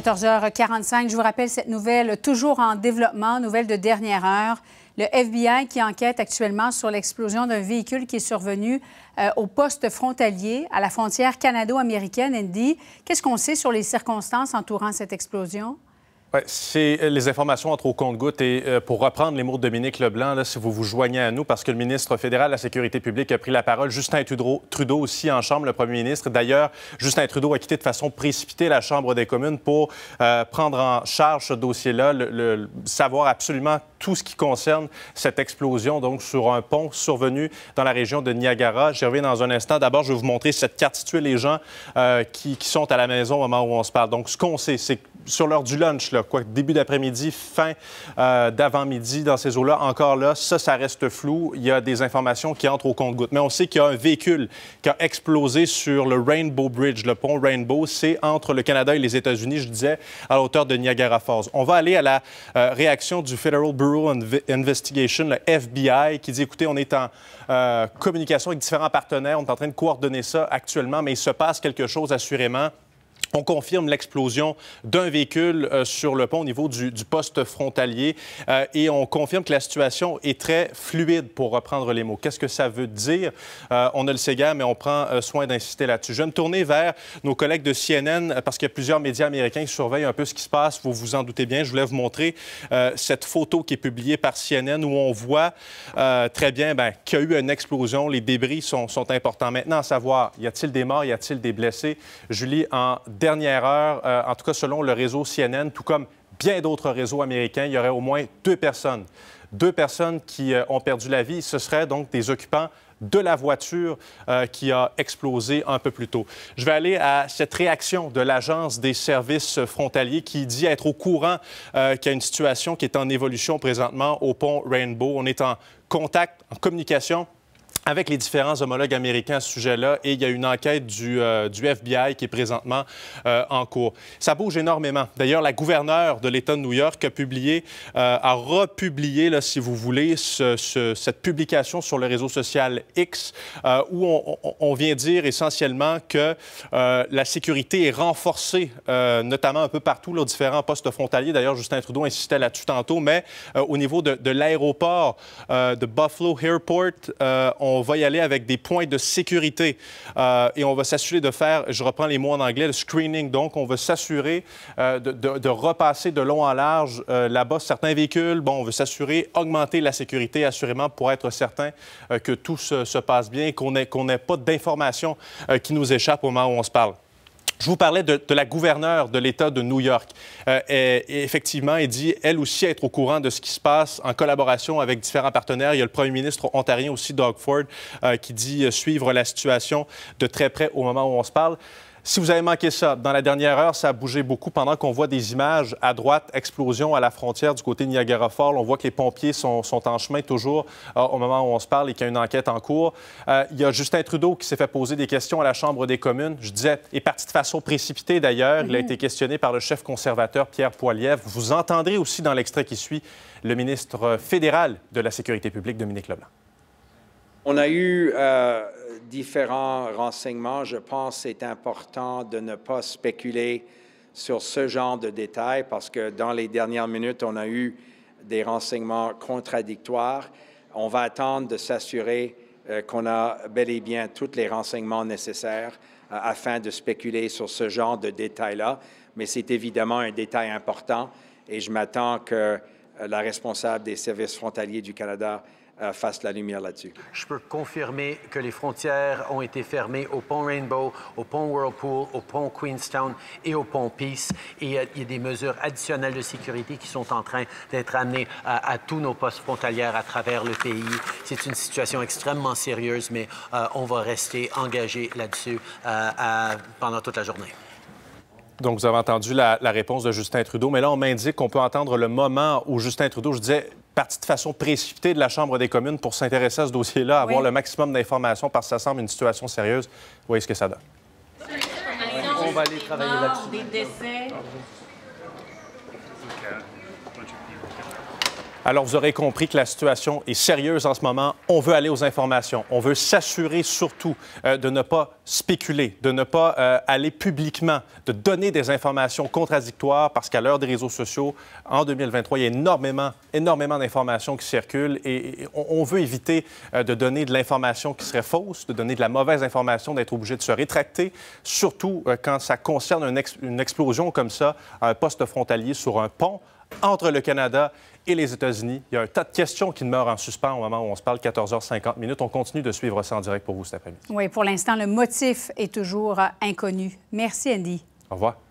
14h45, je vous rappelle cette nouvelle toujours en développement, nouvelle de dernière heure. Le FBI qui enquête actuellement sur l'explosion d'un véhicule qui est survenu euh, au poste frontalier à la frontière canado-américaine, Andy. Qu'est-ce qu'on sait sur les circonstances entourant cette explosion? c'est euh, les informations entre au compte goutte Et euh, pour reprendre les mots de Dominique Leblanc, si vous vous joignez à nous, parce que le ministre fédéral de la Sécurité publique a pris la parole, Justin Trudeau, aussi en Chambre, le premier ministre. D'ailleurs, Justin Trudeau a quitté de façon précipitée la Chambre des communes pour euh, prendre en charge ce dossier-là, le, savoir absolument tout ce qui concerne cette explosion donc sur un pont survenu dans la région de Niagara. Je reviens dans un instant. D'abord, je vais vous montrer cette carte située, les gens qui, qui, sont à la maison au moment où on se parle. Donc, ce qu'on sait, c'est que sur l'heure du lunch, quoi, début d'après-midi, fin euh, d'avant-midi, dans ces eaux-là, encore là, ça, ça reste flou. Il y a des informations qui entrent au compte-gouttes. Mais on sait qu'il y a un véhicule qui a explosé sur le Rainbow Bridge, le pont Rainbow. C'est entre le Canada et les États-Unis, je disais, à hauteur de Niagara Falls. On va aller à la euh, réaction du Federal Bureau of Investigation, le FBI, qui dit, écoutez, on est en euh, communication avec différents partenaires, on est en train de coordonner ça actuellement, mais il se passe quelque chose assurément. On confirme l'explosion d'un véhicule euh, sur le pont au niveau du, poste frontalier euh, et on confirme que la situation est très fluide, pour reprendre les mots. Qu'est-ce que ça veut dire? Euh, on a le guère, mais on prend soin d'insister là-dessus. Je vais me tourner vers nos collègues de CNN parce qu'il y a plusieurs médias américains qui surveillent un peu ce qui se passe. Vous vous en doutez bien. Je voulais vous montrer cette photo qui est publiée par CNN où on voit très bien, ben, qu'il y a eu une explosion. Les débris sont, sont importants. Maintenant, à savoir, y a-t-il des morts? Y a-t-il des blessés? Julie, en dernière heure, euh, en tout cas selon le réseau CNN, tout comme bien d'autres réseaux américains, il y aurait au moins deux personnes. Deux personnes qui euh, ont perdu la vie. Ce seraient donc des occupants de la voiture euh, qui a explosé un peu plus tôt. Je vais aller à cette réaction de l'Agence des services frontaliers qui dit être au courant qu'il y a une situation qui est en évolution présentement au pont Rainbow. On est en contact, en communication avec les différents homologues américains à ce sujet-là et il y a une enquête du, euh, du FBI qui est présentement euh, en cours. Ça bouge énormément. D'ailleurs, la gouverneure de l'État de New York a publié, euh, a republié, si vous voulez, cette publication sur le réseau social X où on, vient dire essentiellement que la sécurité est renforcée, notamment un peu partout, là, différents postes frontaliers. D'ailleurs, Justin Trudeau insistait là-dessus tantôt, mais au niveau de, de l'aéroport de Buffalo Airport, on on va y aller avec des points de sécurité euh, et on va s'assurer de faire, je reprends les mots en anglais, le screening. Donc, on va s'assurer euh, de, repasser de long en large euh, là-bas certains véhicules. Bon, on veut s'assurer, augmenter la sécurité, assurément, pour être certain que tout se, passe bien, qu'on n'ait pas d'informations qui nous échappent au moment où on se parle. Je vous parlais de, la gouverneure de l'État de New York. Euh, et, effectivement, elle dit, elle aussi, être au courant de ce qui se passe en collaboration avec différents partenaires. Il y a le premier ministre ontarien aussi, Doug Ford, euh, qui dit suivre la situation de très près au moment où on se parle. Si vous avez manqué ça, dans la dernière heure, ça a bougé beaucoup pendant qu'on voit des images à droite, explosion à la frontière du côté Niagara Falls. On voit que les pompiers sont, en chemin toujours euh, au moment où on se parle et qu'il y a une enquête en cours. Euh, il y a Justin Trudeau qui s'est fait poser des questions à la Chambre des communes. Je disais, est parti de façon précipitée d'ailleurs. Il a mhm. été questionné par le chef conservateur Pierre Poilievre. Vous entendrez aussi dans l'extrait qui suit le ministre fédéral de la Sécurité publique, Dominique Leblanc. On a eu euh, différents renseignements. Je pense que c'est important de ne pas spéculer sur ce genre de détails parce que dans les dernières minutes, on a eu des renseignements contradictoires. On va attendre de s'assurer euh, qu'on a bel et bien tous les renseignements nécessaires euh, afin de spéculer sur ce genre de détails-là. Mais c'est évidemment un détail important et je m'attends que la responsable des services frontaliers du Canada euh, fasse la lumière là-dessus. Je peux confirmer que les frontières ont été fermées au pont Rainbow, au pont Whirlpool, au pont Queenstown et au pont Peace. Et euh, il y a des mesures additionnelles de sécurité qui sont en train d'être amenées euh, à, tous nos postes frontalières à travers le pays. C'est une situation extrêmement sérieuse, mais on va rester engagé là-dessus pendant toute la journée. Donc, vous avez entendu la, la, réponse de Justin Trudeau, mais là, on m'indique qu'on peut entendre le moment où Justin Trudeau, je disais, partie de façon précipitée de la Chambre des communes pour s'intéresser à ce dossier-là, avoir le maximum d'informations parce que ça semble une situation sérieuse. Vous voyez ce que ça donne. On va aller travailler là-dessus. Alors, vous aurez compris que la situation est sérieuse en ce moment. On veut aller aux informations. On veut s'assurer surtout euh, de ne pas spéculer, de ne pas euh, aller publiquement, de donner des informations contradictoires parce qu'à l'heure des réseaux sociaux, en 2023, il y a énormément, énormément d'informations qui circulent et, on, veut éviter euh, de donner de l'information qui serait fausse, de donner de la mauvaise information, d'être obligé de se rétracter, surtout quand ça concerne une, explosion comme ça un poste frontalier sur un pont entre le Canada et les États-Unis. Il y a un tas de questions qui demeurent en suspens au moment où on se parle, 14h50 minutes. On continue de suivre ça en direct pour vous cet après-midi. Oui, pour l'instant, le motif est toujours euh, inconnu. Merci, Andy. Au revoir.